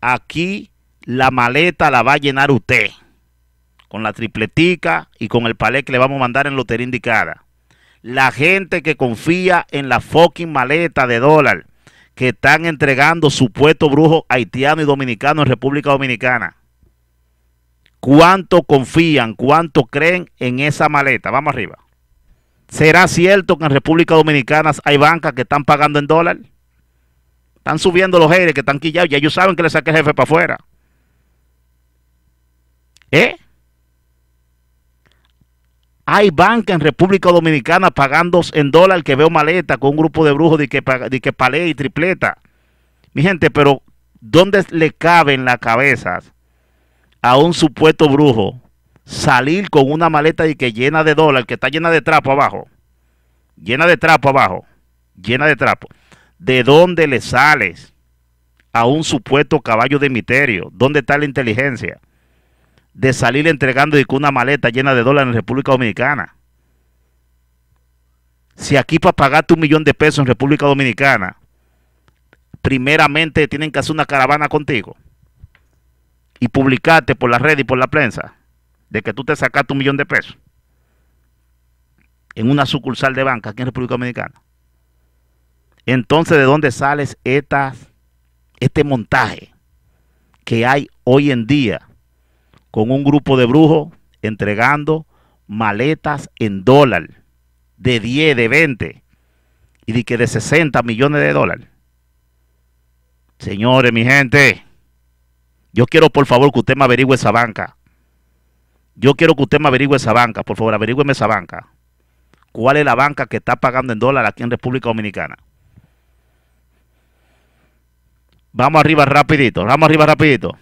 aquí la maleta la va a llenar usted. Con la tripletica y con el palé que le vamos a mandar en lotería indicada. La gente que confía en la fucking maleta de dólar que están entregando supuestos brujos haitianos y dominicanos en República Dominicana. ¿Cuánto confían, cuánto creen en esa maleta? Vamos arriba. ¿Será cierto que en República Dominicana hay bancas que están pagando en dólar? Están subiendo los aires que están quillados. Ya ellos saben que le saqué el jefe para afuera. ¿Eh? Hay banca en República Dominicana pagando en dólar que veo maleta con un grupo de brujos de que, de que y tripleta. Mi gente, pero ¿dónde le caben las cabezas a un supuesto brujo salir con una maleta y que llena de dólar, que está llena de trapo abajo? Llena de trapo abajo. Llena de trapo de dónde le sales a un supuesto caballo de misterio, dónde está la inteligencia de salir entregando una maleta llena de dólares en República Dominicana. Si aquí para pagarte un millón de pesos en República Dominicana, primeramente tienen que hacer una caravana contigo y publicarte por la red y por la prensa de que tú te sacaste un millón de pesos en una sucursal de banca aquí en República Dominicana. Entonces, ¿de dónde sales este montaje que hay hoy en día con un grupo de brujos entregando maletas en dólar de 10, de 20 y de que de 60 millones de dólares? Señores, mi gente, yo quiero por favor que usted me averigüe esa banca. Yo quiero que usted me averigüe esa banca. Por favor, averigüeme esa banca. ¿Cuál es la banca que está pagando en dólar aquí en República Dominicana? Vamos arriba rapidito, vamos arriba rapidito.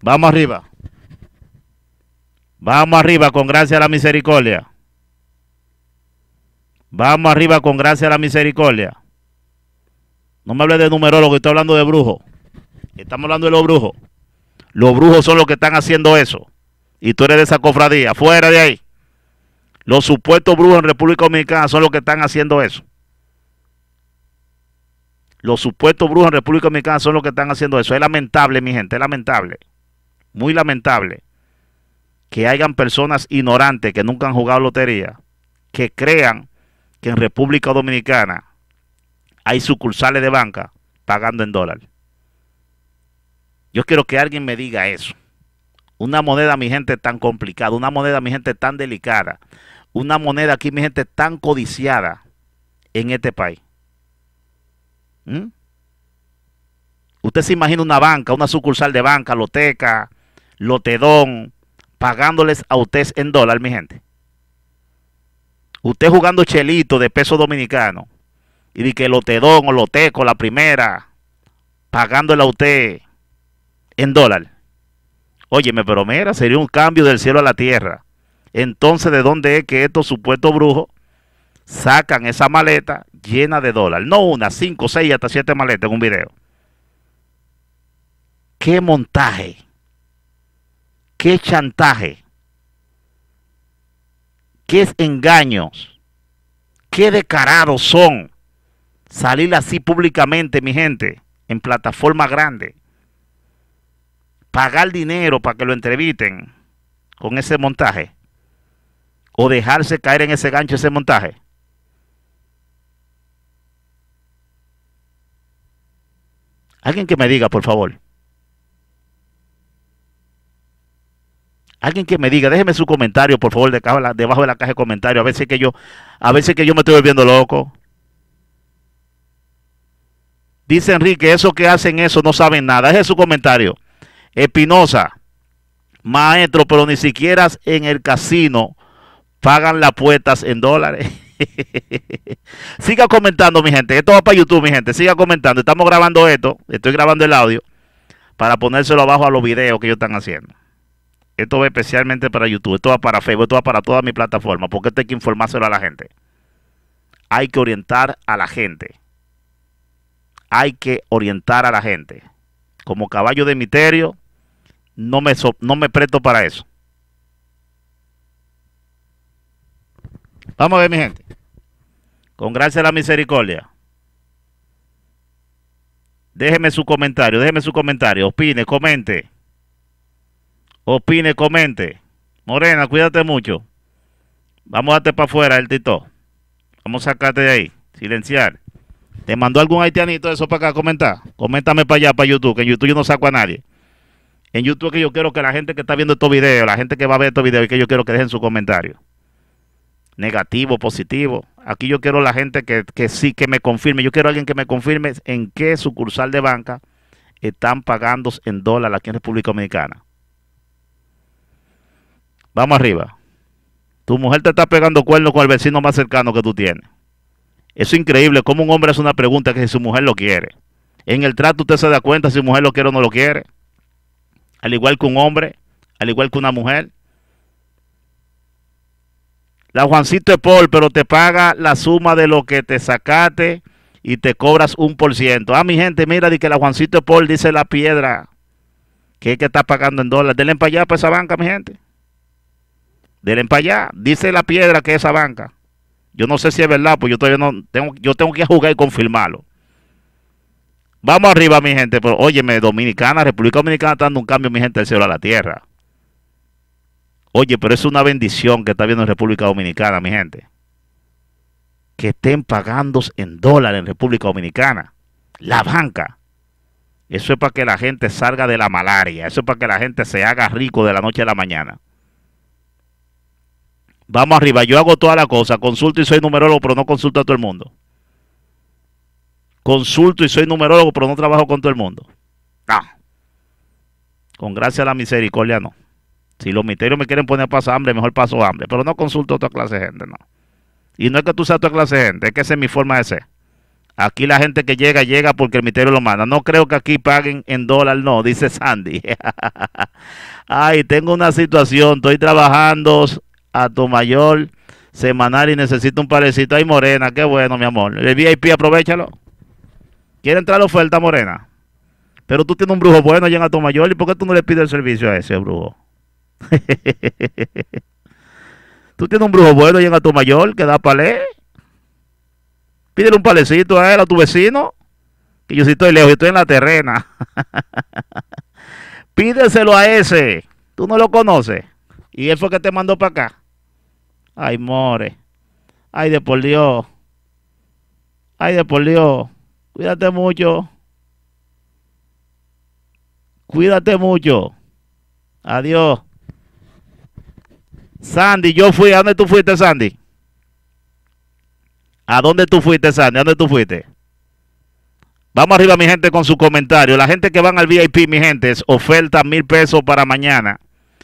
Vamos arriba. Vamos arriba con gracia a la misericordia. Vamos arriba con gracia a la misericordia. No me hable de numerólogo, estoy hablando de brujos. Estamos hablando de los brujos. Los brujos son los que están haciendo eso. Y tú eres de esa cofradía, fuera de ahí. Los supuestos brujos en República Dominicana son los que están haciendo eso. Los supuestos brujos en República Dominicana son los que están haciendo eso. Es lamentable, mi gente, es lamentable. Muy lamentable que hayan personas ignorantes que nunca han jugado lotería, que crean que en República Dominicana hay sucursales de banca pagando en dólar. Yo quiero que alguien me diga eso. Una moneda, mi gente, tan complicada, una moneda, mi gente, tan delicada, una moneda aquí, mi gente, tan codiciada en este país. ¿Mm? Usted se imagina una banca, una sucursal de banca, loteca, lotedón, pagándoles a ustedes en dólar, mi gente. Usted jugando chelito de peso dominicano y de que lotedón o loteco, la primera, pagándole a usted en dólar. Óyeme, pero mira, sería un cambio del cielo a la tierra. Entonces, ¿de dónde es que estos supuestos brujos sacan esa maleta llena de dólar. No una, cinco, seis, hasta siete maletas en un video. ¿Qué montaje? ¿Qué chantaje? ¿Qué engaños? ¿Qué descarados son? Salir así públicamente, mi gente, en plataforma grande. Pagar dinero para que lo entreviten con ese montaje. O dejarse caer en ese gancho, ese montaje. Alguien que me diga, por favor. Alguien que me diga, déjeme su comentario, por favor, debajo de la caja de comentarios. A veces que yo, a veces que yo me estoy volviendo loco. Dice Enrique, eso que hacen eso no saben nada. deje su comentario. Espinosa, maestro, pero ni siquiera en el casino pagan las puertas en dólares. Siga comentando, mi gente. Esto va para YouTube, mi gente. Siga comentando. Estamos grabando esto. Estoy grabando el audio para ponérselo abajo a los videos que ellos están haciendo. Esto va especialmente para YouTube. Esto va para Facebook. Esto va para toda mi plataforma. Porque esto hay que informárselo a la gente. Hay que orientar a la gente. Hay que orientar a la gente. Como caballo de misterio, no me, no me presto para eso. Vamos a ver, mi gente. Con gracia a la misericordia. Déjeme su comentario, déjeme su comentario. Opine, comente. Opine, comente. Morena, cuídate mucho. Vamos a darte para afuera, el Tito. Vamos a sacarte de ahí. Silenciar. ¿Te mandó algún haitianito eso para acá comentar? Coméntame para allá, para YouTube, que en YouTube yo no saco a nadie. En YouTube que yo quiero que la gente que está viendo estos videos, la gente que va a ver estos videos, que yo quiero que dejen su comentario negativo, positivo. Aquí yo quiero la gente que, sí, que me confirme. Yo quiero a alguien que me confirme en qué sucursal de banca están pagando en dólar aquí en República Dominicana. Vamos arriba. Tu mujer te está pegando cuernos con el vecino más cercano que tú tienes. Es increíble cómo un hombre hace una pregunta que si su mujer lo quiere. En el trato usted se da cuenta si su mujer lo quiere o no lo quiere. Al igual que un hombre, al igual que una mujer. La Juancito es Paul, pero te paga la suma de lo que te sacaste y te cobras un por ciento. Ah, mi gente, mira, dice que la Juancito es Paul dice la piedra. Que es que está pagando en dólares. Denle para allá para esa banca, mi gente. Denle para allá. Dice la piedra que es esa banca. Yo no sé si es verdad, pues yo todavía no tengo, yo tengo que jugar y confirmarlo. Vamos arriba, mi gente. Pero óyeme, Dominicana, República Dominicana está dando un cambio, mi gente, del cielo a la tierra. Oye, pero es una bendición que está viendo en República Dominicana, mi gente. Que estén pagando en dólares en República Dominicana. La banca. Eso es para que la gente salga de la malaria. Eso es para que la gente se haga rico de la noche a la mañana. Vamos arriba. Yo hago toda la cosa. Consulto y soy numerólogo, pero no consulto a todo el mundo. Consulto y soy numerólogo, pero no trabajo con todo el mundo. No. Con gracia a la misericordia, no. Si los misterios me quieren poner pasar hambre, mejor paso hambre. Pero no consulto a otra clase de gente, no. Y no es que tú seas otra clase de gente, es que esa es mi forma de ser. Aquí la gente que llega, llega porque el misterio lo manda. No creo que aquí paguen en dólar, no, dice Sandy. Ay, tengo una situación, estoy trabajando a tu mayor semanal y necesito un parecito. Ay, Morena, qué bueno, mi amor. El VIP, aprovechalo. Quiere entrar la oferta, Morena. Pero tú tienes un brujo bueno, allá en tu mayor. ¿Y por qué tú no le pides el servicio a ese brujo? Tú tienes un brujo bueno, llega a tu mayor, que da palé. Pídele un palecito a él, a tu vecino. Que yo sí estoy lejos, yo estoy en la terrena. Pídeselo a ese. Tú no lo conoces. Y él fue que te mandó para acá. Ay, more. Ay, de por Dios. Ay, de por Dios. Cuídate mucho. Cuídate mucho. Adiós. Sandy, yo fui. ¿A dónde tú fuiste, Sandy? ¿A dónde tú fuiste, Sandy? ¿A dónde tú fuiste? Vamos arriba, mi gente, con su comentario. La gente que van al VIP, mi gente, es oferta mil pesos para mañana.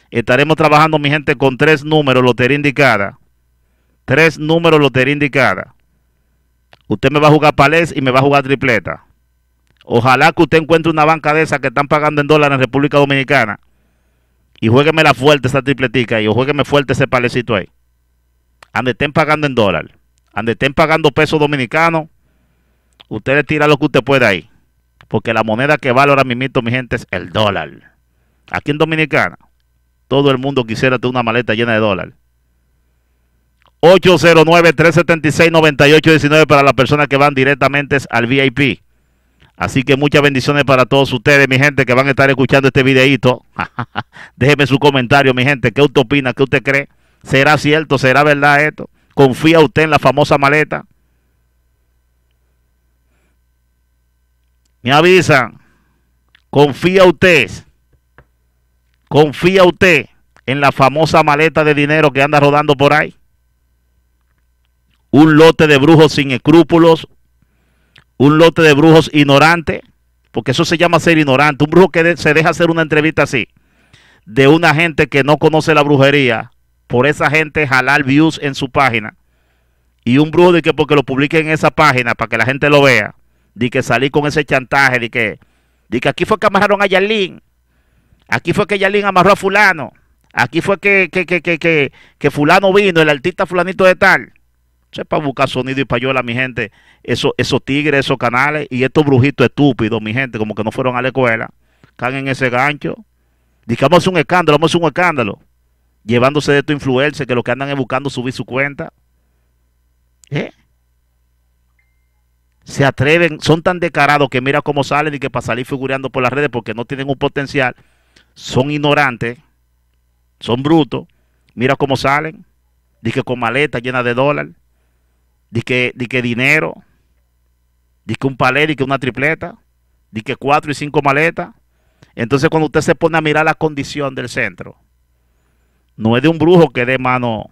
Estaremos trabajando, mi gente, con tres números lotería indicada. Tres números lotería indicada. Usted me va a jugar palés y me va a jugar tripleta. Ojalá que usted encuentre una banca de esas que están pagando en dólares en República Dominicana y juegueme la fuerte esa tripletica y juegueme fuerte ese palecito ahí. Ande estén pagando en dólar, ande estén pagando pesos dominicanos, Ustedes tiran tira lo que usted pueda ahí. Porque la moneda que vale ahora mismo, mi gente, es el dólar. Aquí en Dominicana, todo el mundo quisiera tener una maleta llena de dólar. 809-376-9819 para las personas que van directamente al VIP. Así que muchas bendiciones para todos ustedes, mi gente, que van a estar escuchando este videito. Déjeme su comentario, mi gente. ¿Qué usted opina? ¿Qué usted cree? ¿Será cierto? ¿Será verdad esto? ¿Confía usted en la famosa maleta? Me avisan. ¿Confía usted? ¿Confía usted en la famosa maleta de dinero que anda rodando por ahí? Un lote de brujos sin escrúpulos, un lote de brujos ignorantes, porque eso se llama ser ignorante, un brujo que se deja hacer una entrevista así, de una gente que no conoce la brujería, por esa gente jalar views en su página, y un brujo de que porque lo publique en esa página para que la gente lo vea, de que salí con ese chantaje, de que, que aquí fue que amarraron a Yalín, aquí fue que Yalín amarró a fulano, aquí fue que, que, que, que fulano vino, el artista fulanito de tal para buscar sonido y payola, mi gente. Eso, esos tigres, esos canales y estos brujitos estúpidos, mi gente, como que no fueron a la escuela. Caen en ese gancho. Digamos un escándalo, vamos a hacer un escándalo. Llevándose de estos influencia que lo que andan es buscando subir su cuenta. ¿Eh? se atreven, son tan decarados que mira cómo salen y que para salir figureando por las redes porque no tienen un potencial, son ignorantes, son brutos, mira cómo salen, dije con maleta llena de dólares. Dice que, dinero, dice un palé, y que una tripleta, dice cuatro y cinco maletas. Entonces cuando usted se pone a mirar la condición del centro, no es de un brujo que dé mano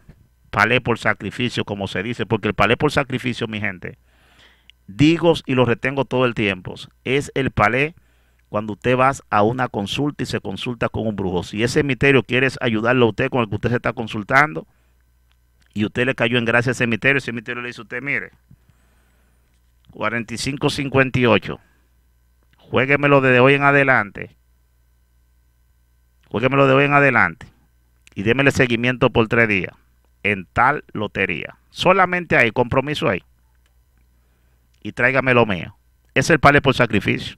palé por sacrificio, como se dice, porque el palé por sacrificio, mi gente, digo y lo retengo todo el tiempo, es el palé cuando usted vas a una consulta y se consulta con un brujo. Si ese misterio quieres ayudarlo a usted con el que usted se está consultando, y usted le cayó en gracia al cementerio, el cementerio le dice usted, mire, 45-58, lo desde hoy en adelante, jueguemelo de hoy en adelante y démele seguimiento por tres días en tal lotería. Solamente hay compromiso ahí. Y tráigame lo mío. Es el palé por sacrificio.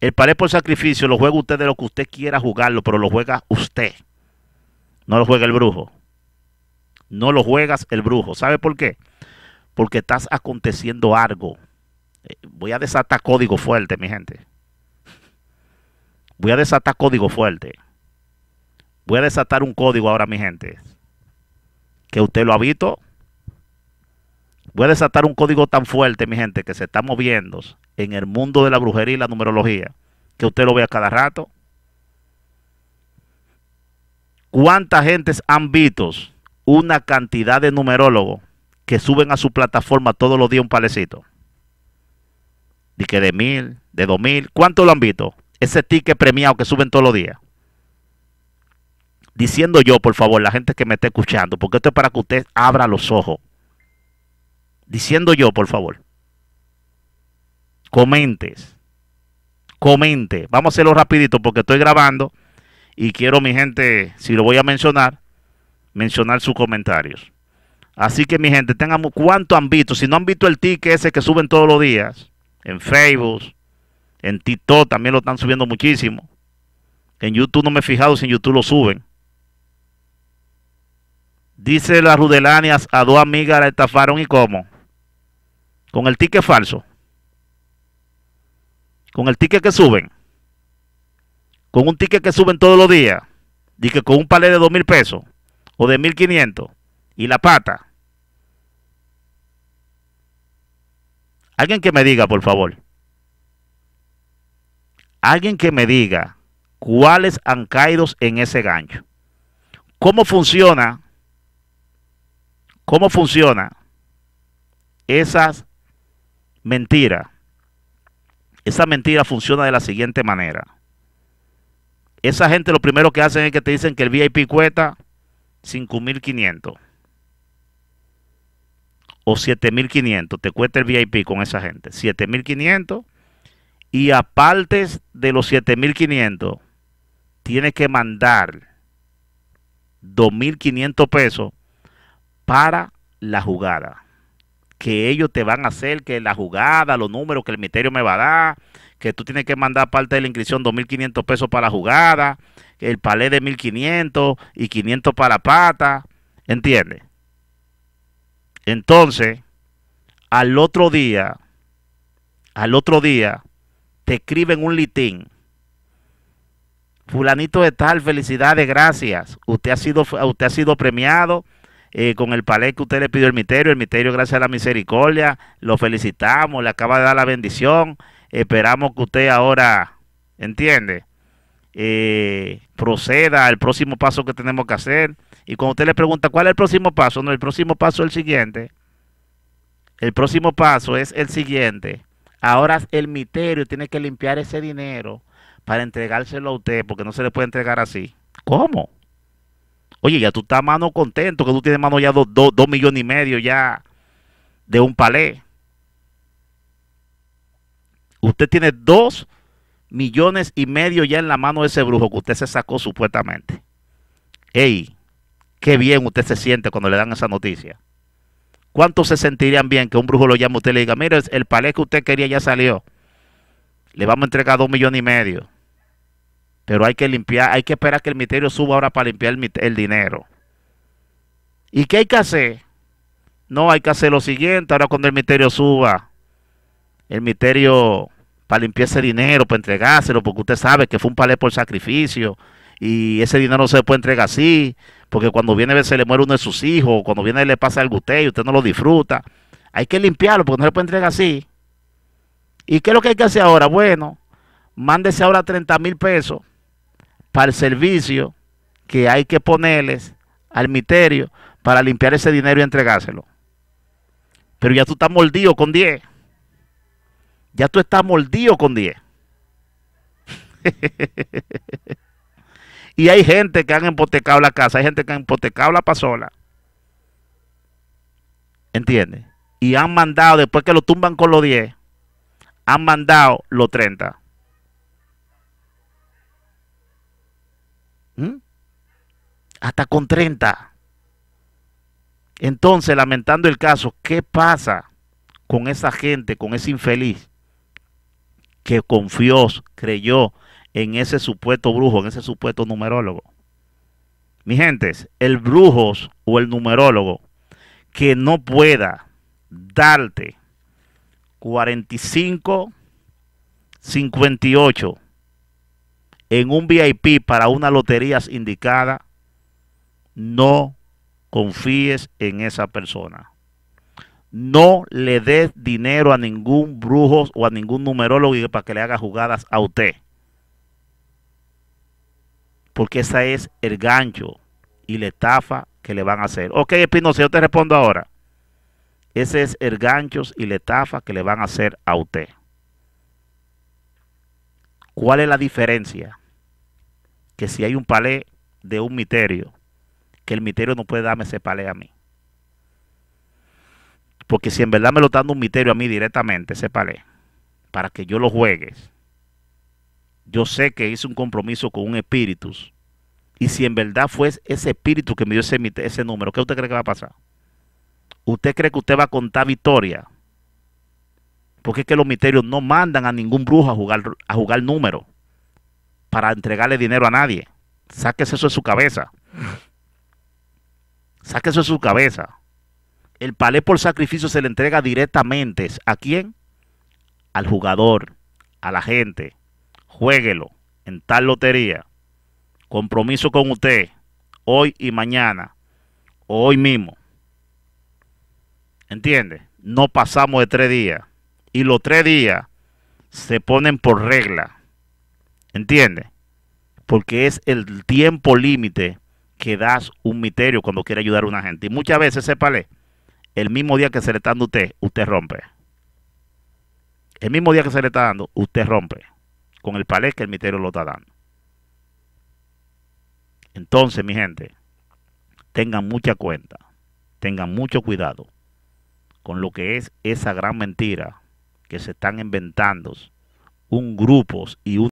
El palé por sacrificio lo juega usted de lo que usted quiera jugarlo, pero lo juega usted. No lo juega el brujo no lo juegas el brujo. ¿Sabe por qué? Porque estás aconteciendo algo. Eh, voy a desatar código fuerte, mi gente. Voy a desatar código fuerte. Voy a desatar un código ahora, mi gente. Que usted lo ha visto. Voy a desatar un código tan fuerte, mi gente, que se está moviendo en el mundo de la brujería y la numerología. Que usted lo vea cada rato. ¿Cuántas gentes han visto una cantidad de numerólogos que suben a su plataforma todos los días un palecito. De que de mil, de dos mil, ¿cuánto lo han visto? Ese ticket premiado que suben todos los días. Diciendo yo, por favor, la gente que me esté escuchando, porque esto es para que usted abra los ojos. Diciendo yo, por favor. Comentes. Comente. Vamos a hacerlo rapidito porque estoy grabando y quiero mi gente, si lo voy a mencionar, mencionar sus comentarios. Así que mi gente, tengan cuánto han visto. Si no han visto el ticket ese que suben todos los días, en Facebook, en TikTok también lo están subiendo muchísimo. En YouTube no me he fijado si en YouTube lo suben. Dice las Rudelanias, a dos amigas la estafaron y cómo. Con el ticket falso. Con el ticket que suben. Con un ticket que suben todos los días. Dice con un palé de dos mil pesos o de 1500 y la pata. Alguien que me diga, por favor. Alguien que me diga cuáles han caído en ese gancho. ¿Cómo funciona? ¿Cómo funciona esas mentiras? Esa mentira funciona de la siguiente manera. Esa gente lo primero que hacen es que te dicen que el VIP cuesta 5.500 o 7.500, te cuesta el VIP con esa gente, 7.500 y aparte de los 7.500, tienes que mandar 2.500 pesos para la jugada. Que ellos te van a hacer que la jugada, los números que el misterio me va a dar, que tú tienes que mandar aparte de la inscripción 2.500 pesos para la jugada, el palé de 1500 y 500 para pata, ¿Entiende? Entonces, al otro día, al otro día, te escriben un litín. Fulanito de tal, felicidades, gracias. Usted ha sido, usted ha sido premiado eh, con el palé que usted le pidió el misterio. El misterio, gracias a la misericordia, lo felicitamos, le acaba de dar la bendición. Esperamos que usted ahora, ¿entiende? Eh, proceda al próximo paso que tenemos que hacer. Y cuando usted le pregunta cuál es el próximo paso, no, el próximo paso es el siguiente. El próximo paso es el siguiente. Ahora el misterio tiene que limpiar ese dinero para entregárselo a usted, porque no se le puede entregar así. ¿Cómo? Oye, ya tú estás mano contento, que tú tienes mano ya dos millones y medio ya de un palé. Usted tiene dos millones y medio ya en la mano de ese brujo que usted se sacó supuestamente. ¡Ey! ¡Qué bien usted se siente cuando le dan esa noticia! ¿Cuántos se sentirían bien que un brujo lo llame a usted y le diga, mire, el palé que usted quería ya salió? Le vamos a entregar dos millones y medio. Pero hay que limpiar, hay que esperar que el misterio suba ahora para limpiar el, el dinero. ¿Y qué hay que hacer? No, hay que hacer lo siguiente, ahora cuando el misterio suba, el misterio para limpiar ese dinero, para entregárselo, porque usted sabe que fue un palé por sacrificio y ese dinero no se puede entregar así, porque cuando viene a se le muere uno de sus hijos, o cuando viene le pasa algo a usted y usted no lo disfruta. Hay que limpiarlo porque no se puede entregar así. ¿Y qué es lo que hay que hacer ahora? Bueno, mándese ahora 30 mil pesos para el servicio que hay que ponerles al misterio para limpiar ese dinero y entregárselo. Pero ya tú estás mordido con 10. Ya tú estás mordido con 10. y hay gente que han hipotecado la casa, hay gente que han hipotecado la pasola. ¿Entiendes? Y han mandado, después que lo tumban con los 10, han mandado los 30. ¿Mm? Hasta con 30. Entonces, lamentando el caso, ¿qué pasa con esa gente, con ese infeliz que confió, creyó en ese supuesto brujo, en ese supuesto numerólogo. Mi gente, el brujo o el numerólogo que no pueda darte 45, 58 en un VIP para una lotería indicada, no confíes en esa persona no le des dinero a ningún brujo o a ningún numerólogo para que le haga jugadas a usted. Porque ese es el gancho y la estafa que le van a hacer. Ok, Espinosa, yo te respondo ahora. Ese es el gancho y la estafa que le van a hacer a usted. ¿Cuál es la diferencia? Que si hay un palé de un misterio, que el misterio no puede darme ese palé a mí. Porque si en verdad me lo está dando un misterio a mí directamente, palé, para que yo lo juegue. Yo sé que hice un compromiso con un espíritu. Y si en verdad fue ese espíritu que me dio ese, ese número, ¿qué usted cree que va a pasar? ¿Usted cree que usted va a contar victoria? Porque es que los misterios no mandan a ningún brujo a jugar, a jugar número para entregarle dinero a nadie. Sáquese eso de su cabeza. Sáquese eso de su cabeza. El palé por sacrificio se le entrega directamente. ¿A quién? Al jugador, a la gente. Juéguelo en tal lotería. Compromiso con usted, hoy y mañana, hoy mismo. ¿Entiende? No pasamos de tres días. Y los tres días se ponen por regla. ¿Entiende? Porque es el tiempo límite que das un misterio cuando quiere ayudar a una gente. Y muchas veces, ese palé el mismo día que se le está dando usted, usted rompe. El mismo día que se le está dando, usted rompe con el palé que el misterio lo está dando. Entonces, mi gente, tengan mucha cuenta, tengan mucho cuidado con lo que es esa gran mentira que se están inventando un grupos y un